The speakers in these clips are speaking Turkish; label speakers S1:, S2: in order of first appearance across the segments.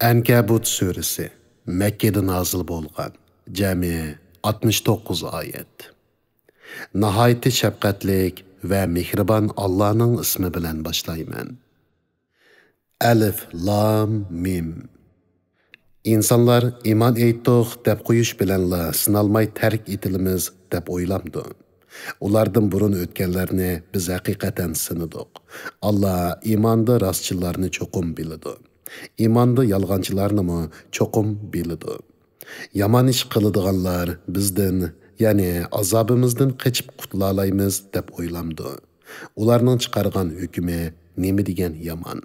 S1: Ənkəbut surəsi Məkkədə nazil Bolgan, Cəmi 69 ayet, Nəhayət şəfqətlik ve mehriban Allahın ismi bilan başlayman. Alif, Lam, Mim. İnsanlar iman etdik deb qoyuş bilanla sınalmay tərk etilimiz deb oylamdı. Ulardan burun ötkenlerini biz hakikaten sınıdık. Allah imanda rastçılarını çokum bilidir иманды mı чокум билиди Yaman iş qiladiganlar bizden ya'ni azabımızdan qochib qutula olamiz deb o'ylamdi ularning chiqargan hukmi nima degan yomon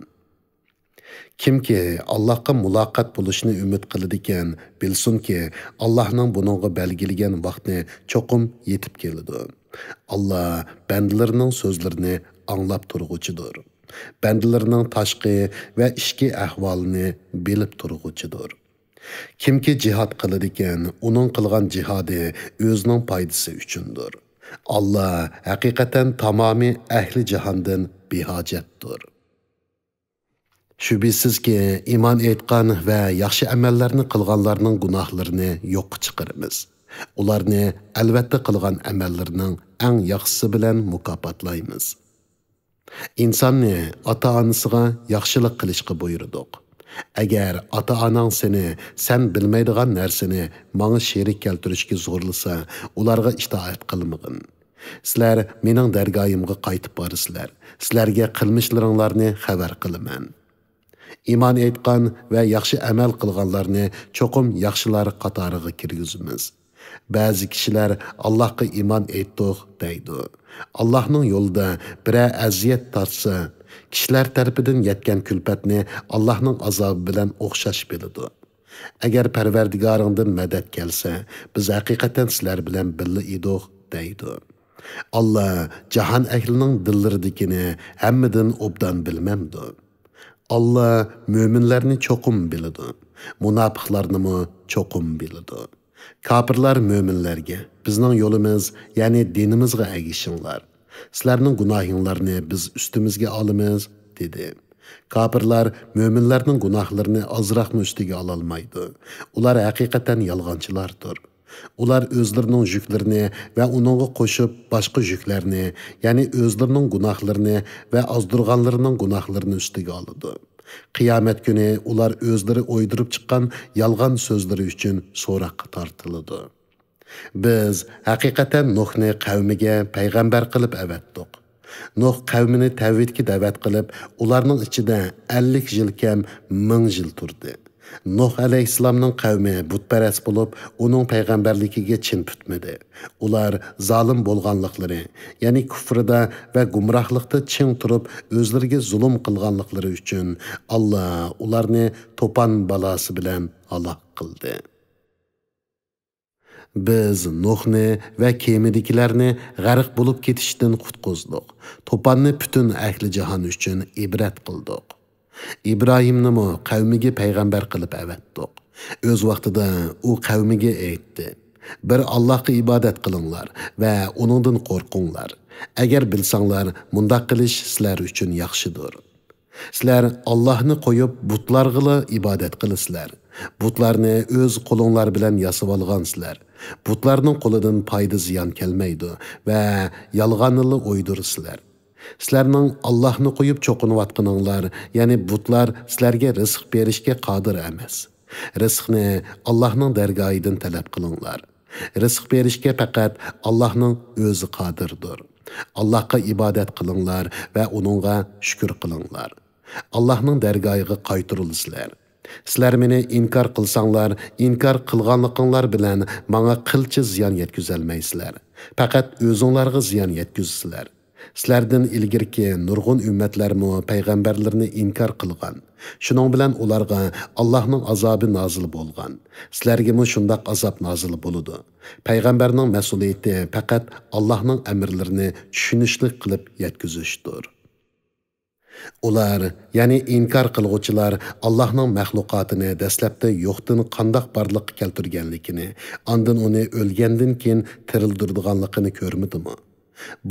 S1: kimki allohga muloqot bo'lishni umid qiladi ekan bilsinki allohning buningga belgilagan vaqti cho'qim yetib keladi alloh bandalarining so'zlarini anglab turg'uchidir bəndlərinin tashqi və işki ahvolini bilib turğuçudur. Kimki cihad qılıdikin, onun qılğan cihadı özünün faydası üçündür. Allah həqiqətən tamami əhli cihandan bihacətdir. Şübhəsiz ki, iman etqan və yaxşı əməllərini qılğanların günahlarını yox çıxırmız. Onlarını əlbəttə qılğan əməllərinin ən yaxşısı bilən mükafatlayımız. insonni ata anısına yaxshilik qilishga buyurdiq Eğer ata anan seni san bilmaydigan narsani manga sherik keltirishga zo'rlasa ularga itoat qilmag'in sizlar mening dargoyimga qaytib borisizlar sizlarga qilmishlaringlarni xabar qilaman iymon aytgan va yaxshi amal qilganlarni çokum yaxshilar qatoriga kirgizamiz Bəzi kişilər Allahqa iman etdiq deydi. Allahның yolda birə əziyyət tartsa, kişilər tərəfindən yetkən külpətni Allahның azabı bilən oxşaş bilidir. Əgər Pərverdigarından mədəd gəlsə, biz həqiqətən sizlər bilən billi idiq deydi. Allah cahan əhlinin dillərdikini həmmidən obdan bilməmdi. Allah möminlərini çoxum bilidir. Münafıqlarını mı çoxum bilidir. Kapırlar müminlerge, bizden yolumuz ya'ni dinimizga egishinglar. Sizlarning günahınlarını biz ustimizga olamiz, dedi. Kapırlar möminlərning gunohlarini azroqmi ustiga alalmaydı. Ular haqiqatan yolg'onchilardir. Ular özlerinin yüklerini ve uningga koşup başka yüklerini ya'ni özlerinin günahlarını ve ozdirganlarining günahlarını ustiga alıdı. qiyomat kuni ular o'zlari o'ydirib chiqqan yolg'on so'zlari uchun so'roqqa tortiladi biz haqiqatan nuhni qavmiga payg'ambar qilib avatdiq nuh qavmini tavhidga da'vat qilib ularning ichida ellik yil kam ming yil turdi Nuh alayhissalomning qavmi butparast bo'lib, uning payg'ambarligiga chin tutmadi. Ular zolim bo'lganliklari, ya'ni kufrida va gumrohlikda chin turib, o'zlariga zulm qilganliklari uchun Alloh ularni to'pan balasi bilan halok qildi. Biz Nuhni va kemidikilarni g'arq bo'lib ketishdan qutqizdik. To'panni butun ahli jahon uchun ibrat qildik. ibrohimnimi qavmiga payg'ambar qilib avatdiq o'z vaqtida u qavmiga aytdi bir allohga ibodat qilinglar va uningdan qo'rqinglar agar bilsanglar mundoq qilish sizlar uchun yaxshidir sizlar ollohni qo'yib butlarg'ila ibodat qilasizlar butlarni o'z qo'linglar bilan yasab olgansizlar butlarning qo'lidan foyda ziyon kelmaydi va yolg'onili o'ydirsizlar Sizlarning Allahny quyyp choqunyaptynynglar, yani butlar sizlere risq berishke qadir emes. Risqny Allahnyng dergoyydan talap qynynglar. Risq berishke faqat Allahnyng özi qadir dur. ibadet qynynglar ve onunga şükür qynynglar. Allahnyng dergoyyga qayturylsylar. Sizler meni inkar qylsaŋlar, inkar qylganlyqnyŋlar bilen maŋa qylçy ziyan yetküzalmaisizlar. Faqat öziŋlärge ziyan yetküzisizlar. Сілердің илгірке нұрғын үмметлермі пайғамбарларыны инкар қылған. Шының білән оларға Аллахның азабы назыл болған. Сілергімі шындақ азап назыл болуды. Пайғамбарның мәсулейті пәкәт Аллахның әмірлеріні түшінішлік қылып еткізіштір. Ular, ya'ni inkor qilg'uvchilar Allohning maxluqotini dastlabda yo'qdan qandoq barliqqa keltirganligini, ondan uni o'lgandan keyin tirildirdiganligini ko'rmadimi?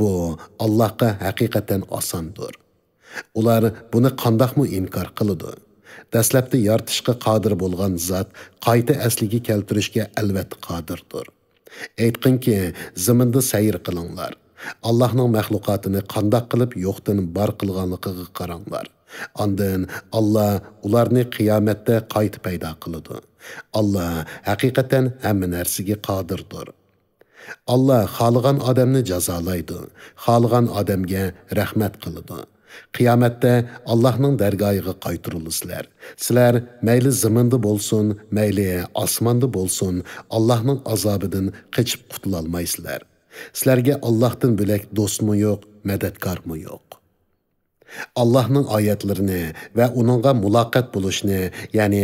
S1: Bu Allohga haqiqatan osondir. Ular buni qandoqmi inkor qiladi? Dastlabda yaratishga qodir bo'lgan zot qayta asliga keltirishga albatta qodirdir. Aytqinki, zaminda sayr qilinglar. Allohning mahluqotini qandaq qilib yo'qdan bar qilganligiga qaranglar. Ondan Allah ularni qiyomatda qayta paydo qiladi. Allah haqiqatan hamma narsaga qodirdir. Allah xalığan adamni jazolaydi xalığan odamga rahmat qiladi qiyomatda allohning dargohiga qaytirilasizlar sizlar mayli ziminda bo'lsin mayli osmonda bo'lsin allohning azobidan qochib qutulolmaysizlar sizlarga allohdan bo'lak do'stmi yo'q madadkormi yo'q Allahның аятларыны ва уныңга мулақат булышны, яни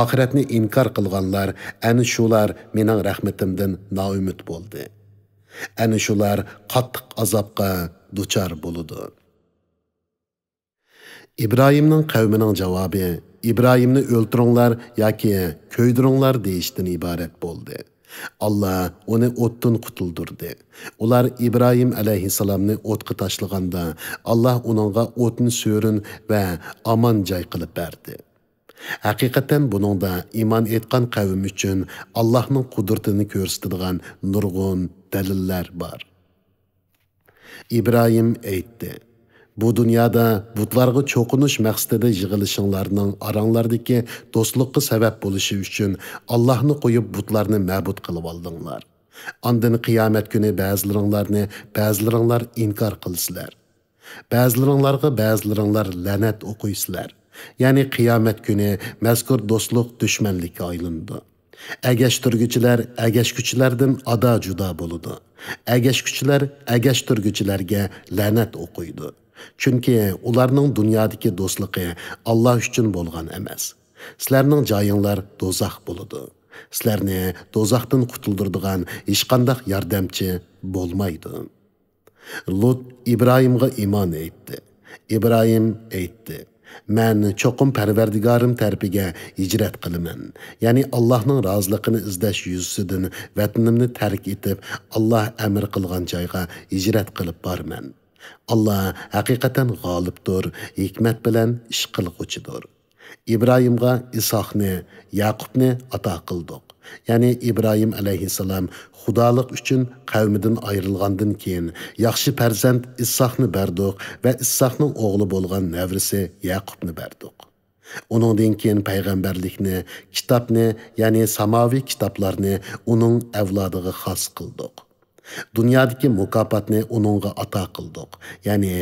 S1: ахиретни инкар кылганлар, әни шулар менің рәхметимдән наүмид булды. Әни шулар каттык азапка дучар булды. İbrahim'nin kavminin cevabı İbrahim'ni öldürünler ya ki köydürünler deyişten ibaret buldu. alloh onu o'tdan qutuldirdi ular İbrahim ibrohim alayhissalomni o'tqa Allah alloh otun sürün so'rin aman cay joy qilib berdi bunun da iman etgan qavm uchun Allah'ın qudratini ko'rsatadigan nurg'un dalillar bor İbrahim aytdi Bu dünyada butlarga çoqunuş maqsadida yig'ilishinglarning aranglardagi do'stlikqa sabab bo'lishi uchun Allohni qo'yib butlarni ma'bud qilib oldinglar. Andın kıyamet günü ba'zilaringlarni, ba'zilaringlar inkar qilsizlar. Ba'zilaringlarga ba'zilaringlar la'nat o'qiysizlar. Ya'ni kıyamet günü mazkur do'stlik dushmanlikka aylandi. Әгәштүргүчеләр әгәшкүчеләрдән ada жуда buludu. Әгәшкүчеләр әгәштүргүчеләргә ләнәт okuydu. Çünkü ularının dünyadaki dostluğu Allah için bolgan emez. Sizlərinin cayınlar dozaq buludu. Sizlərni dozaqdan qutulduğan heç qandaq bolmaydı. Lut İbrahimğa iman etti. İbrahim etti. Mən çoxum Pərverdigarım tərəfigə hicrət qılımın. Yani Allahın razılığını izləş yüzüdən vətənimni tərk edib Allah emir qılğan cayğa hicrət qılıb barmən. Allah hakikaten galipdir, hikmet bilen iş kılgıçıdır. İbrahim'ga İshak'ni, Yakup'ni ata kıldık. Yani İbrahim aleyhisselam xudalık üçün qavmidin ayrılgandan keyin yaxshi farzand İshak'ni berdik ve İshak'ning oğlu bolgan nevrisi Yakup'ni berdik. Onundan keyin payg'ambarlikni, kitobni, ya'ni samaviy kitoblarni onun avlodiga xas qildik. dunyodagi mukofotni uningga ato qildik ya'ni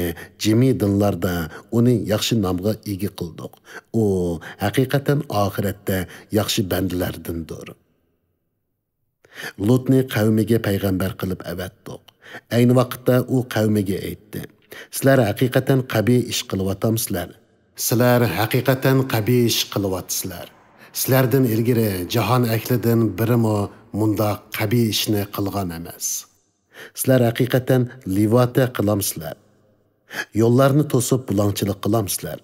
S1: jimi dinlarda uni yaxshi nomga ega qildik u haqiqatan oxiratda yaxshi bandalardindir lutni qavmiga payg'ambar qilib avatdiq ayni vaqtda u qavmiga aytdi sizlar haqiqatan qabiy ish qilyotamsizlar sizlar haqiqatan qabiy ish qilyapsizlar sizlardan ilgari jahon ahlidan birimi mundoq qabiy ishni qilgan emas Sizler hakikaten livate kılamsızlar. Yollarını tosup bulançılık kılamsızlar.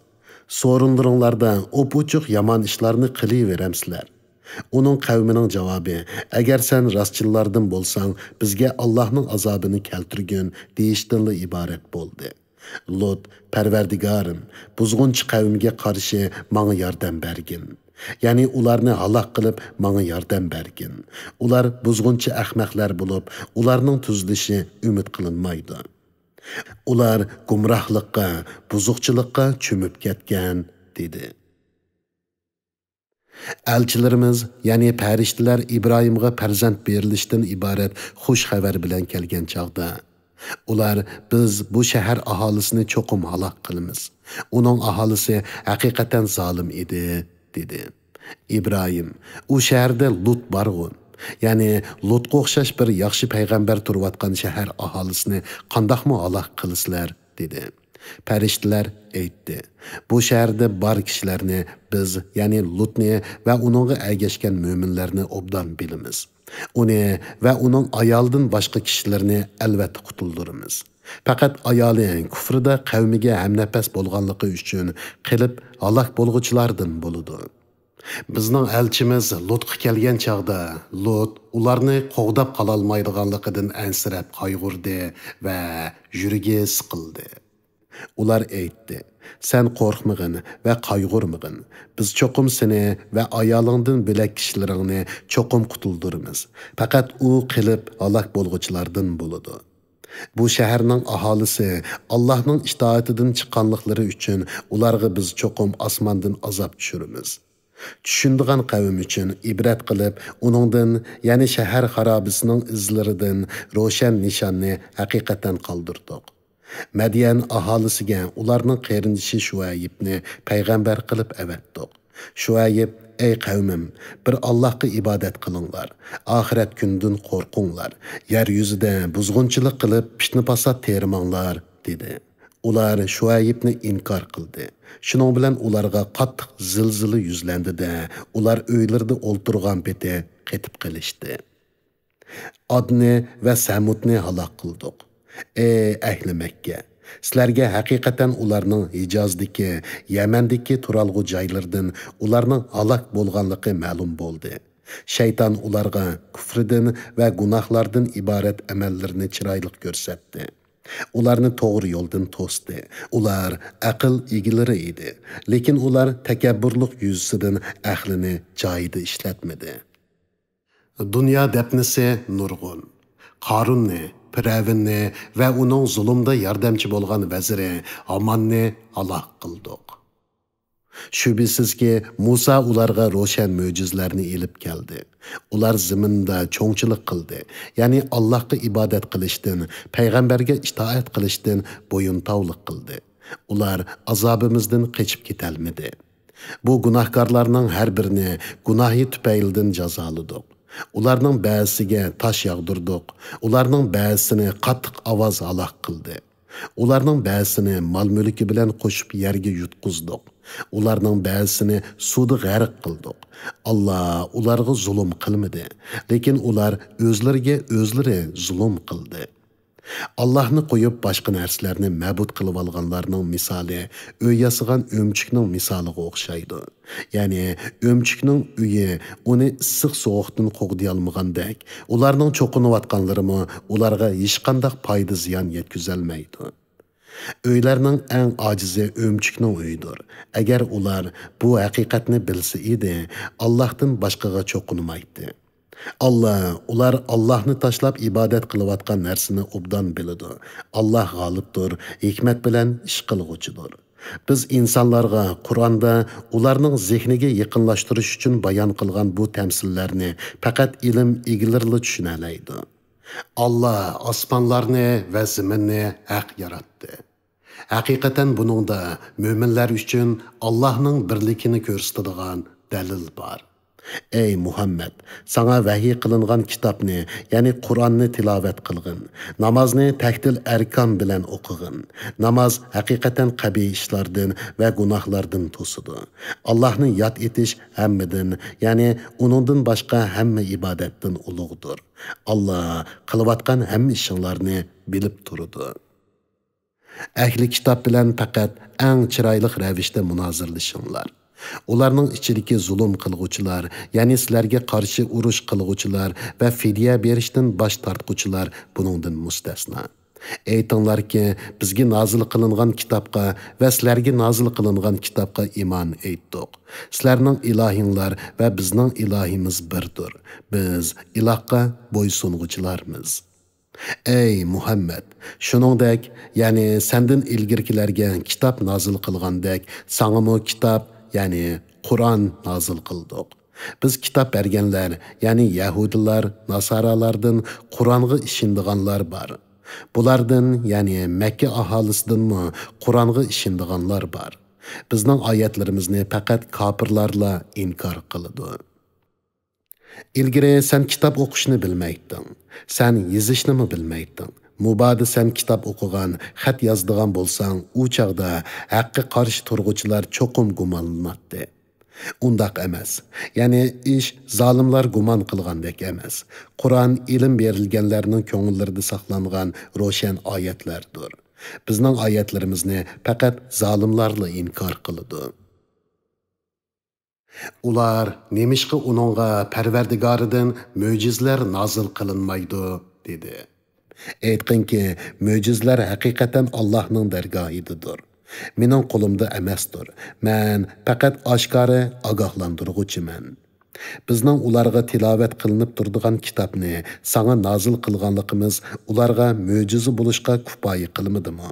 S1: Sorunlarınlardan o buçuk yaman işlerini kılıyı veremsizlar. Onun kavminin cevabı, eğer sen rastçılardan bolsan, bizge Allah'ın azabını keltirgün, deyiştirli ibaret boldi. Lut, perverdigarım, buzgunç kavmge karşı mağı yardan bergin.'' ya'ni ularni halok qilib menga yordam bergin ular buzg'unchi ahmoqlar bo'lib ularning tuzilishi umid qilinmaydi ular gumrohliqqa buzuqchilikqa cho'mib ketgan dedi elchilarimiz ya'ni farishtalar ibrohimga farzand berilishdan iborat хуш xabar bilan kelgan chog'da ular biz bu shahar aholisini cho'qim halok qilamiz uning aholisi haqiqatan zolim edi dedi. İbrahim, o şəhərdə Lut barğın. Yani Lutqa oxşaş bir yaxşı peyğəmbər turvatqan şəhər ahalisini qandaqmı Allah kılıslar dedi. Pərişdilər eytdi. Bu şəhərdə bar kişilərini biz, yani Lut Lutni və onunğa əgəşkən möminlərini obdan bilimiz. Onu ve onun ayaldın başka kişilerini əlbəttə kutuldurumuz. Faqat ayoli kufrida qavmiga hamnafas bo'lganligi uchun qilib halok bo'lg'uchilardan bo'ladi. Bizning elchimiz Lutqa kelgan chaqda Lut ularni qo'g'dab qololmaydiganligidan ansirab qayg'urdi va yuragi siqildi. Ular aytdi: "Sen qo'rqmag'in va qayg'urmag'in. Biz cho'qim seni va ayolingdan bo'lak kishilaringni cho'qim qutuldiramiz. Faqat u qilib halok bo'lg'uchilardan bo'ladi." Bu şəhərin əhalisi Allahın itaatidən çıxanlıqları üçün onlara biz çoxum asmandan azab düşürümüz. Düşündüğün qavm üçün ibrət qılıb onundan, yəni şəhər xarabısının izlərindən roşan nişanı həqiqətən qaldırdıq. Mədiyan əhalisinə onların qərindişi Şuayibni peyğəmbər qılıb əvətdik. Şuayib Ey qavmim, bir Allah'ı ibadet kılınlar, Oxirat kundan korkunlar, Yer yuzida buzg'unchilik qilib, pishni pasat termanglar, dedi. Ular Şuaybni inkar kıldı, Shuning bilan ularga kat zilzila yüzlendi de, ular uylarida o'ltirgan peti qetib qilishdi. Adni va Samutni halok qildik. Ey ahli Mekke. Sizlərə hakikaten onların Hicaz'dakı, Yemen'deki turalğı caylardan onların alak bolğanlığı məlum boldu. Şeytan onlara küfrdən ve günahlardan ibaret emellerini çiraylıq göstərdi. Onlarni to'g'ri yo'ldan to'sdi. Ular akıl egilari edi, lekin ular takabburlik yuzisidan ahlini caydı işletmedi. Dünya dapnisi nurg'un, karun ne? Piräwini onun uning zulmda yordamchi bo'lgan vaziri Allah aloq Şübhisiz ki Musa ularga roşen möcüzlerini elip geldi. Ular ziminda çoğunçılık kıldı. Yani Allah'ı ibadet kılıçtın, peygamberge itaat kılıçtın boyun tavlık kıldı. Ular azabımızdan kaçıp gitelmedi. Bu günahkarlarının her birini günahı tüpeyildin cazalıdık. ularning ba'zisiga tosh yog'dirdik ularning ba'zisini qattiq ovoz halok qildi ularning ba'zisini mol mulki bilan qo'shib yerga yutqizdik ularning ba'zisini suvda g'arq qildik alloh ularga zulm qilmadi lekin ular o'zlariga o'zlari zulm qildi Allahны қойып башқа нәрселерді мәбуд қылып алғанларның мисалы өй ясыған өмчікнің мисалыға ұқсайды. Яғни өмчікнің үйі оны ысық соғықтың қоғдай алмағандек, олардың чоқынып атқанларымы оларға ешқандақ пайда зиян еткізелмейді. Өйлерінің әң ажызы өмчікнің үйдір. Әгер олар бұ әқиқатны білсі еді, Аллахтың башқаға чоқынмайды. Алла, улар Аллахны ташлап ибадат кылып аткан нәрсәсены убдан белә дә. Аллаһ галибтур, хекмет белән эш кылгучы Без инсандарга Куранда уларның зехнеге якынлаштыру өчен баян кылган бу тәмисилләрне фақат ilm игилрлы тушана алды. Алла османларны ве земне хақ яратты. Ҳақиқатан буныңда мؤминдар өчен Аллаһның берлегены күрсәтә торган дәлил бар. Ey Muhammed, sana vahiy kılıngan kitabını, yani Kur'an'ni tilavet kılgın. namazını tektil erkan bilen okugın. Namaz hakikaten kabi işlerden ve günahlardan tosudu. Allah'ın yat etiş hemmidin, yani onundan başka hemme ibadetten uluğudur. Allah kılvatkan hem işinlerini bilip durudu. Ehli kitap bilen fakat en çıraylık revişte münazırlaşınlar ularning içindeki zulüm qilg'uvchilar ya'ni sizlarga qarshi urush qilg'uvchilar va fidya berishdan bosh tortquchilar buningdan mustasno ki bizga nazıl qilingan kitapka ve sizlarga nazıl qilingan kitapka iman aytdik sizlarning ilahinler ve bizning ilahimiz birdir biz ilohga bo'ysunuvchilarmiz Ey Muhammed, shuningdek, ya'ni senden sendin ilgirkilarga kitob nozil qilgandek, sangamo kitap. ya'ni Qur'on nazil qildik. Biz kitob berganlar, ya'ni yahudilar, nasoralardan Qur'onni ishindiganlar bor. Bulardan, ya'ni Makka aholisidanmi Qur'onni ishindiganlar bor. Bizning oyatlarimizni faqat kofirlarla inkor qiladi. Ilgari sen kitob o'qishni bilmayding, sen yozishni bilmayding. Мубады сән китап оқыған, хат яздыған болсаң, у чағда әққі қаршы тұрғычылар чоқым гуманланатты. Ундак эмес. Яни иш залымлар гуман кылгандек эмес. Куран илим берилгенлернин көңүллөрүндө сакланган рошен аятлардыр. Биздин аятларыбызны фақат залымларла инкар кылды. Улар немишки унунга Парвардигарыдан мөжизлер назил кылынмайды, деди. Aytqinki, möcüzlər həqiqətən Allahın dərgahididir. Mənim qolumda əməsdir. Mən faqat aşkarı ağahlandırğıcımən. Bizning ularga tilovat qilinib turdigan kitobni sanga nozil qilganligimiz ularga mo'jiza bo'lishga kifoya qilmadimi?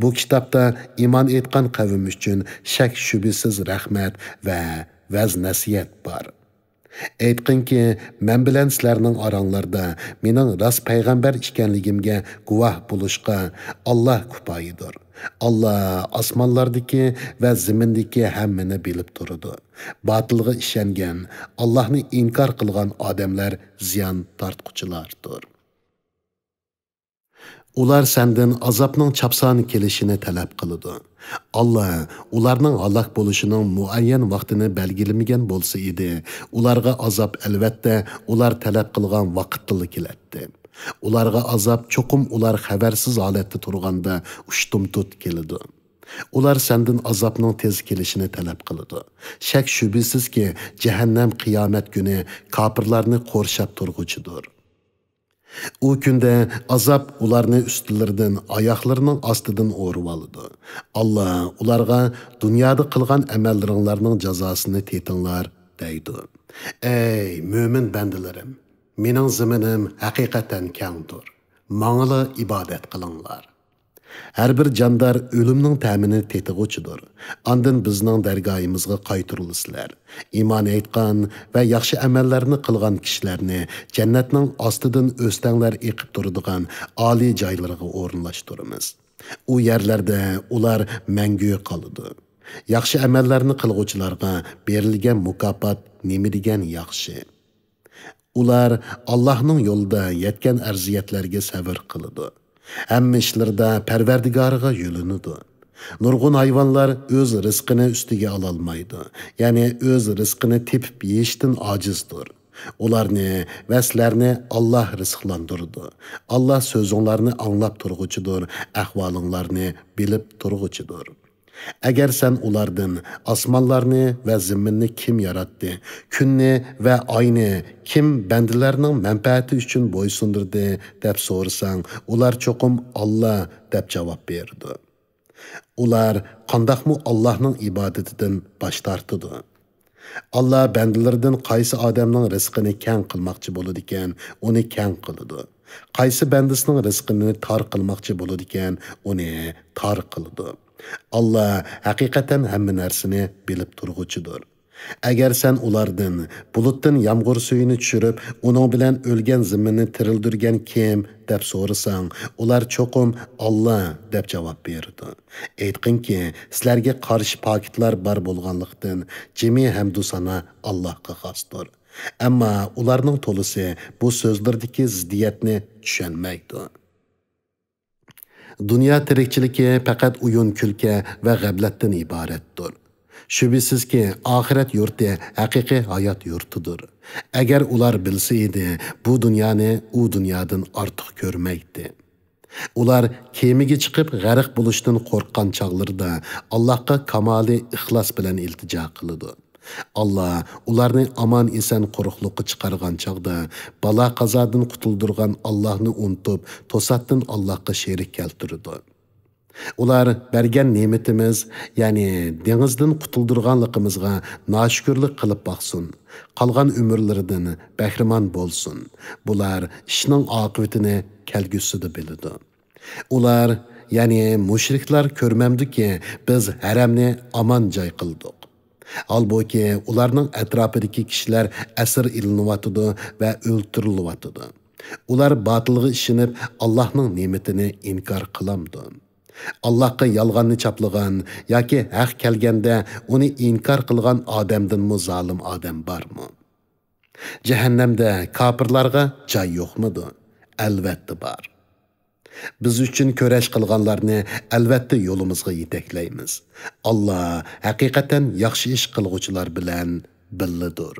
S1: Bu kitobda iymon etgan qavm uchun shak shubisiz rahmat va vaz nasiyat bor. Әйткен ки, мен білән сілерінің араңларда, менің рас пайғамбар ішкенлігімге күвах бұлышқа Аллах күпайыдыр. Аллах асмалардыки вә зіміндіки әммені біліп тұрыды. Батылғы ішенген, Аллахны инкар қылған адамлар зиян тартқучылардыр. Улар сәндің азапның чапсан келішіні тәләп қылыды. Allah ularning halok bo'lishining muayyan vaqtini belgilamagan bo'lsa edi ularga azob albatta ular talab qilgan vaqtda keladi ularga azob cho'qim ular xabarsiz holatda turganda tut keladi ular sendin azobning tez tələb talab Şək şübisiz ki, jahannam qiyomat günü kapırlarını qo'rshab turğucudur.'' u kunda azob ularni ustilaridan oyoqlarining ostidan o'rib oladi alloh ularga dunyoda qilgan amallaringlarning jazosini tetinglar deydi ey mo'min bandalarim mening ziminim haqiqatan kangdir mangla ibodat qilinglar Әр бір жандар өлімнің тәміні тетіғы ұчыдыр. Андын біздің дәргайымызға қайтырылысылар. Иман айтқан вә яқшы әмәлләрні қылған кішілерні жәннәтнің астыдың өстәңләр еқіп тұрдыған али жайларға орынлаштырымыз. У ерлерде улар мәңгі қалыды. Яқшы әмәлләрні қылғучыларға берілген мукапат немі деген яқшы. Ular Allohning yo'lida yetgan arziyatlarga sabr qiladi. Әмі ішлерді пәрвердігарыға юлінуду. Nurgun hayvanlar öz rızkını üstüge alalmaydı. Yani öz rızkını tip yeştin acizdir. Onlar ne, veslerini Allah rızklandırdı. Allah sözünlerini anlap turgucudur, ehvalınlarını bilip turgucudur. Əgər sən ulardın, asmanlarını və zəminni kim yarattı? künni və aynı kim bəndilərinin mənfəəti üçün boysundurdu deyə sorsan, ular çoxum Allah deyə cevap verdi. Ular qandaqmı Allahın ibadetidin baş tartıdı. Allah bəndilərdən qaysı adamın rızqını kən qılmaqçı bolur onu kən qılıdı. Qaysı bəndisinin rızqını tar qılmaqçı bolur onu tar qıldı. Allah haqiqatan hamma narsini bilib turg'uchidir agar san ulardan bulutdan yomg'ir suyini tushirib uning bilan o'lgan zimmini tirildirgan kim deb so'rasang ular cho'qim olloh deb javob berdi aytqinki sizlarga qarshi pokitlar bar bo'lganlikdan jimi hamdu sana allohga xosdir ammo ularning to'lisi bu so'zlardagi ziddiyatni tushunmaydi Dünya tirikchiliki faqat uyun kulka va g'ablatdan iboratdir. Şübhisizki oxirat yurti haqiqiy hayot yurtidir. agar ular bilsa edi bu dünyanı u dünyadan ortiq ko'rmaydi Ular kemigi chiqib g'ariq bo'lishdan qo'rqqan chog'larida Allohga kamoli ixlos bilan iltijo qiladi. Allah ularni aman insan quruqlikqa chiqargan chog'da bala qazodan qutuldirgan Allah'ını unutup, tosattın Allohga şerik keltirdi ular bergen nimetimiz, ya'ni dengizdan qutuldirganligimizga noshukurlik qilib boqsin qolgan umrlaridan bahramon bo'lsin bular ishning kelgüsü de biladi ular ya'ni müşrikler mushriklar ki biz haramni aman joy qildik Албо ки, уларның әтрапы дики кишилар әсір илнуватуды ба үлттүрлуватуды. Улар батылғы ішинип, Аллахның неметіні инкар қыламды. Аллахқы ялғанны чаплыған, яки, хақ кәлгенді, уни инкар қылған адамдан му залым адам бар му? Чаханнамда капырларға чай йох муды? бар. biz uchun kurash qilganlarni albatta yo'limizga yetaklaymiz alloh haqiqatan yaxshi ish qilg'uvchilar bilan billidir